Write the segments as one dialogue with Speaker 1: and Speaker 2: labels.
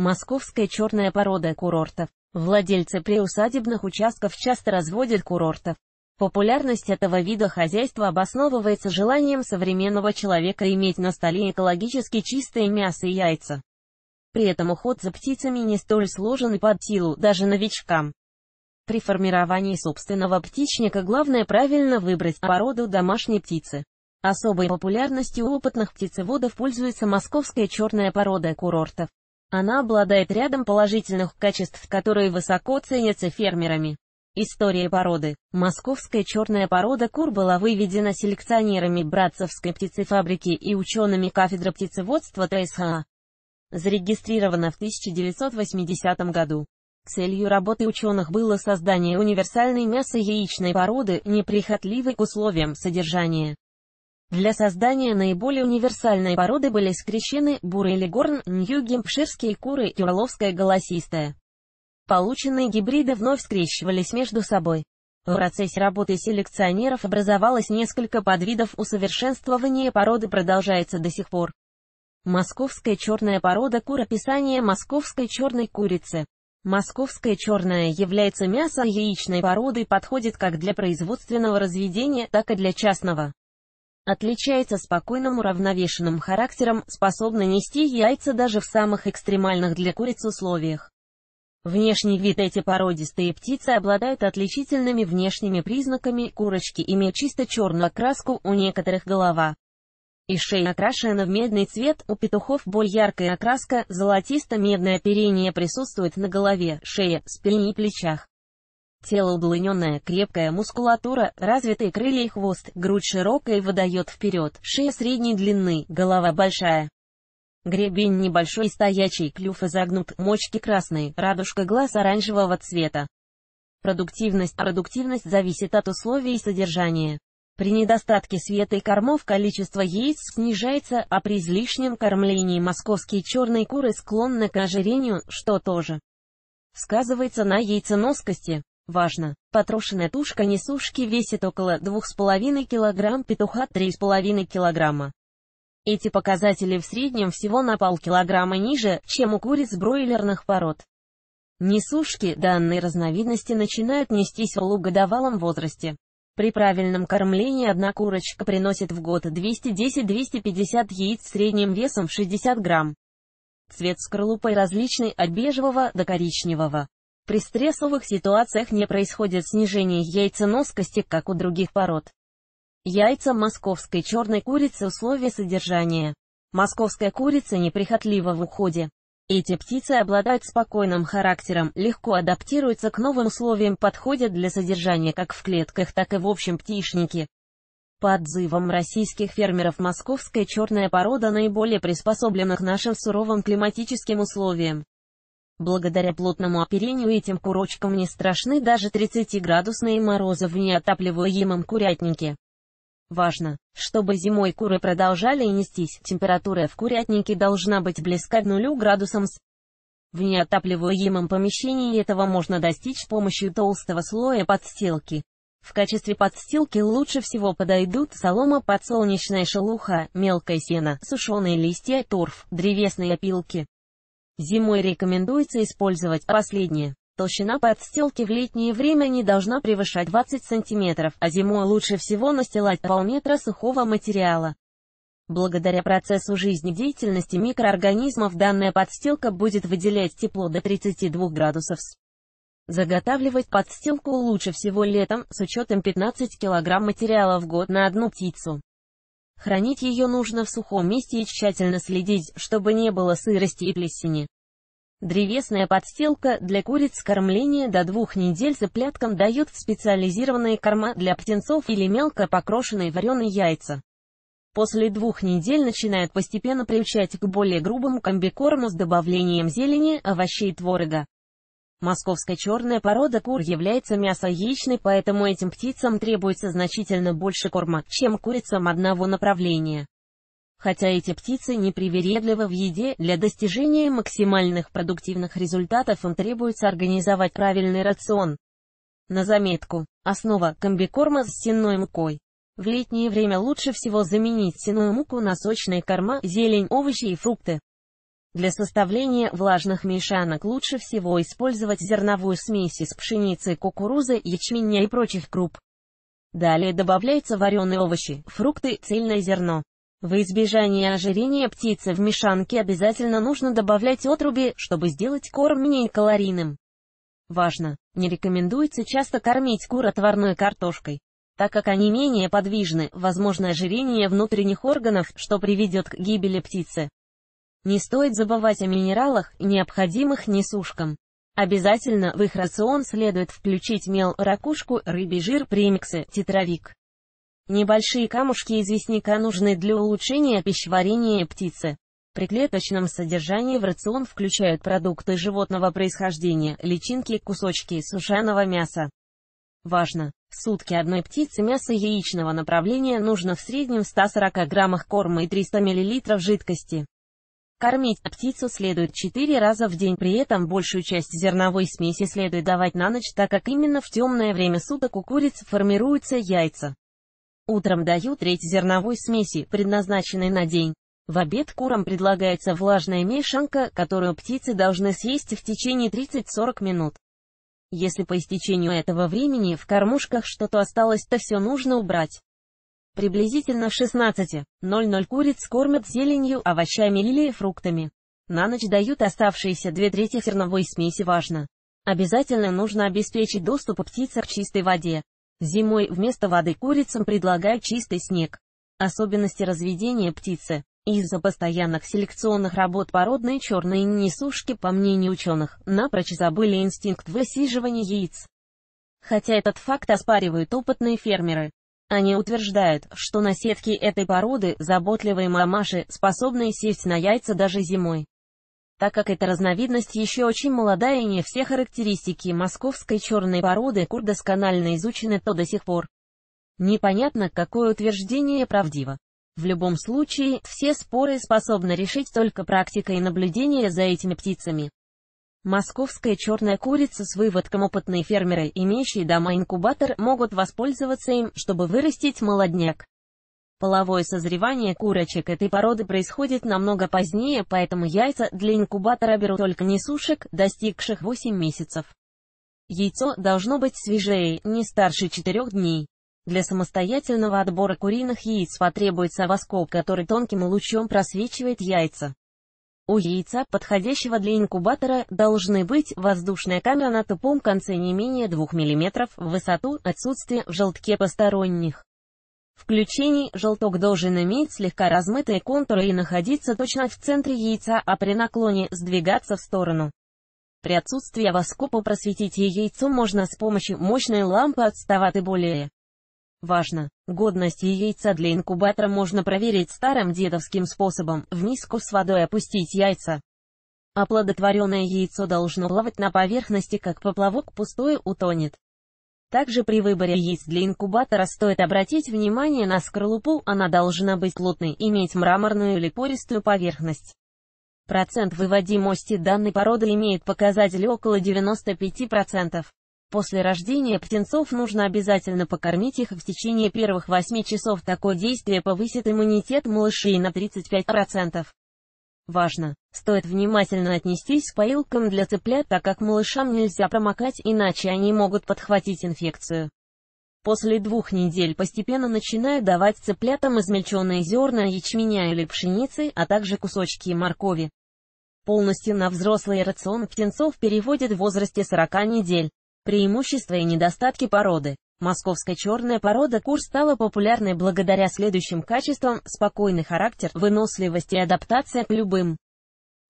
Speaker 1: Московская черная порода курортов. Владельцы приусадебных участков часто разводят курортов. Популярность этого вида хозяйства обосновывается желанием современного человека иметь на столе экологически чистое мясо и яйца. При этом уход за птицами не столь сложен и под силу даже новичкам. При формировании собственного птичника главное правильно выбрать породу домашней птицы. Особой популярностью у опытных птицеводов пользуется московская черная порода курортов. Она обладает рядом положительных качеств, которые высоко ценятся фермерами. История породы. Московская черная порода кур была выведена селекционерами Братцевской птицефабрики и учеными кафедры птицеводства ТСХА. Зарегистрирована в 1980 году. Целью работы ученых было создание универсальной мясо-яичной породы, неприхотливой к условиям содержания. Для создания наиболее универсальной породы были скрещены бурый легорн, нью-гемпширские куры и орловская голосистая. Полученные гибриды вновь скрещивались между собой. В процессе работы селекционеров образовалось несколько подвидов усовершенствования породы продолжается до сих пор. Московская черная порода кур описание московской черной курицы. Московская черная является мясо яичной породы и подходит как для производственного разведения, так и для частного отличается спокойным уравновешенным характером, способна нести яйца даже в самых экстремальных для куриц условиях. Внешний вид эти породистые птицы обладают отличительными внешними признаками, курочки имеют чисто черную окраску, у некоторых голова и шея окрашена в медный цвет, у петухов боль яркая окраска, золотисто-медное оперение присутствует на голове, шее, спине и плечах. Тело удлиненное, крепкая мускулатура, развитые крылья и хвост, грудь широкая и выдает вперед, шея средней длины, голова большая. Гребень небольшой и стоячий, клюв изогнут, мочки красные, радужка глаз оранжевого цвета. Продуктивность Продуктивность зависит от условий и содержания. При недостатке света и кормов количество яиц снижается, а при излишнем кормлении московские черные куры склонны к ожирению, что тоже сказывается на яйценоскости. Важно! Потрошенная тушка несушки весит около 2,5 кг, петуха 3,5 кг. Эти показатели в среднем всего на полкилограмма ниже, чем у куриц бройлерных пород. Несушки данной разновидности начинают нестись в полугодовалом возрасте. При правильном кормлении одна курочка приносит в год 210-250 яиц средним весом 60 грамм. Цвет скорлупы различный от бежевого до коричневого. При стрессовых ситуациях не происходит снижение яйценоскости, как у других пород. Яйца московской черной курицы условия содержания. Московская курица неприхотлива в уходе. Эти птицы обладают спокойным характером, легко адаптируются к новым условиям, подходят для содержания как в клетках, так и в общем птичнике. По отзывам российских фермеров московская черная порода наиболее приспособлена к нашим суровым климатическим условиям. Благодаря плотному оперению этим курочкам не страшны даже 30-градусные морозы в неотапливаемом курятнике. Важно, чтобы зимой куры продолжали нестись. Температура в курятнике должна быть близка к нулю градусам с. В неотапливаемом помещении этого можно достичь с помощью толстого слоя подстилки. В качестве подстилки лучше всего подойдут солома, подсолнечная шелуха, мелкое сено, сушеные листья, торф, древесные опилки. Зимой рекомендуется использовать последнее. Толщина подстилки в летнее время не должна превышать 20 см, а зимой лучше всего настилать полметра сухого материала. Благодаря процессу жизнедеятельности микроорганизмов данная подстилка будет выделять тепло до 32 градусов. Заготавливать подстилку лучше всего летом, с учетом 15 кг материала в год на одну птицу. Хранить ее нужно в сухом месте и тщательно следить, чтобы не было сырости и плесени. Древесная подстилка для куриц кормления до двух недель цыпляткам дают специализированные корма для птенцов или мелко покрошенные вареные яйца. После двух недель начинают постепенно приучать к более грубому комбикорму с добавлением зелени, овощей и творога. Московская черная порода кур является мясо-яичной, поэтому этим птицам требуется значительно больше корма, чем курицам одного направления. Хотя эти птицы непривередливы в еде, для достижения максимальных продуктивных результатов им требуется организовать правильный рацион. На заметку. Основа – комбикорма с сенной мукой. В летнее время лучше всего заменить сенную муку на сочные корма, зелень, овощи и фрукты. Для составления влажных мешанок лучше всего использовать зерновую смесь из пшеницы, кукурузы, ячменя и прочих круп. Далее добавляются вареные овощи, фрукты, цельное зерно. В избежание ожирения птицы в мешанке обязательно нужно добавлять отруби, чтобы сделать корм менее калорийным. Важно! Не рекомендуется часто кормить кур отварной картошкой, так как они менее подвижны, возможно ожирение внутренних органов, что приведет к гибели птицы. Не стоит забывать о минералах, необходимых несушкам. Обязательно в их рацион следует включить мел, ракушку, рыбий жир, премиксы, тетровик. Небольшие камушки известняка нужны для улучшения пищеварения птицы. При клеточном содержании в рацион включают продукты животного происхождения, личинки, кусочки сушеного мяса. Важно! В сутки одной птицы мяса яичного направления нужно в среднем 140 граммах корма и 300 мл жидкости. Кормить птицу следует 4 раза в день, при этом большую часть зерновой смеси следует давать на ночь, так как именно в темное время суток у куриц формируются яйца. Утром дают треть зерновой смеси, предназначенной на день. В обед курам предлагается влажная мешанка, которую птицы должны съесть в течение 30-40 минут. Если по истечению этого времени в кормушках что-то осталось, то все нужно убрать. Приблизительно в 16.00 куриц кормят зеленью, овощами или фруктами. На ночь дают оставшиеся две трети зерновой смеси важно. Обязательно нужно обеспечить доступ птицам к чистой воде. Зимой вместо воды курицам предлагают чистый снег. Особенности разведения птицы. Из-за постоянных селекционных работ породные черные несушки, по мнению ученых, напрочь забыли инстинкт высиживания яиц. Хотя этот факт оспаривают опытные фермеры. Они утверждают, что наседки этой породы заботливые мамаши, способные сесть на яйца даже зимой. Так как эта разновидность еще очень молодая и не все характеристики московской черной породы кур досконально изучены, то до сих пор непонятно, какое утверждение правдиво. В любом случае, все споры способны решить только практика и наблюдение за этими птицами. Московская черная курица с выводком опытные фермеры, имеющие дома-инкубатор, могут воспользоваться им, чтобы вырастить молодняк. Половое созревание курочек этой породы происходит намного позднее, поэтому яйца для инкубатора берут только несушек, достигших 8 месяцев. Яйцо должно быть свежее, не старше 4 дней. Для самостоятельного отбора куриных яиц потребуется воскоб, который тонким лучом просвечивает яйца. У яйца, подходящего для инкубатора, должны быть воздушная камера на тупом конце не менее 2 мм в высоту, отсутствие в желтке посторонних. Включений желток должен иметь слегка размытые контуры и находиться точно в центре яйца, а при наклоне сдвигаться в сторону. При отсутствии воскопа просветить яйцо можно с помощью мощной лампы отставать и более. Важно! Годность яйца для инкубатора можно проверить старым дедовским способом, в миску с водой опустить яйца. Оплодотворенное яйцо должно плавать на поверхности, как поплавок пустое утонет. Также при выборе яиц для инкубатора стоит обратить внимание на скорлупу, она должна быть плотной, иметь мраморную или пористую поверхность. Процент выводимости данной породы имеет показатель около 95%. После рождения птенцов нужно обязательно покормить их в течение первых 8 часов. Такое действие повысит иммунитет малышей на 35%. Важно! Стоит внимательно отнестись к поилкам для цыплят, так как малышам нельзя промокать, иначе они могут подхватить инфекцию. После двух недель постепенно начинают давать цыплятам измельченные зерна ячменя или пшеницы, а также кусочки моркови. Полностью на взрослый рацион птенцов переводят в возрасте 40 недель. Преимущества и недостатки породы. Московская черная порода кур стала популярной благодаря следующим качествам – спокойный характер, выносливость и адаптация к любым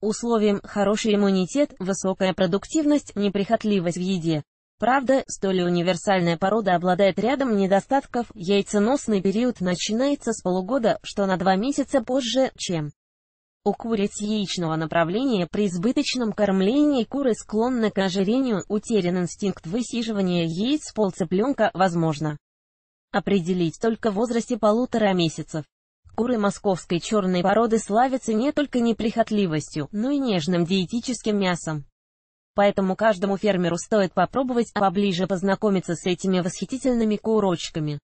Speaker 1: условиям, хороший иммунитет, высокая продуктивность, неприхотливость в еде. Правда, столь универсальная порода обладает рядом недостатков, яйценосный период начинается с полугода, что на два месяца позже, чем у куриц яичного направления при избыточном кормлении куры склонны к ожирению, утерян инстинкт высиживания яиц полцыпленка, возможно. Определить только в возрасте полутора месяцев. Куры московской черной породы славятся не только неприхотливостью, но и нежным диетическим мясом. Поэтому каждому фермеру стоит попробовать поближе познакомиться с этими восхитительными курочками.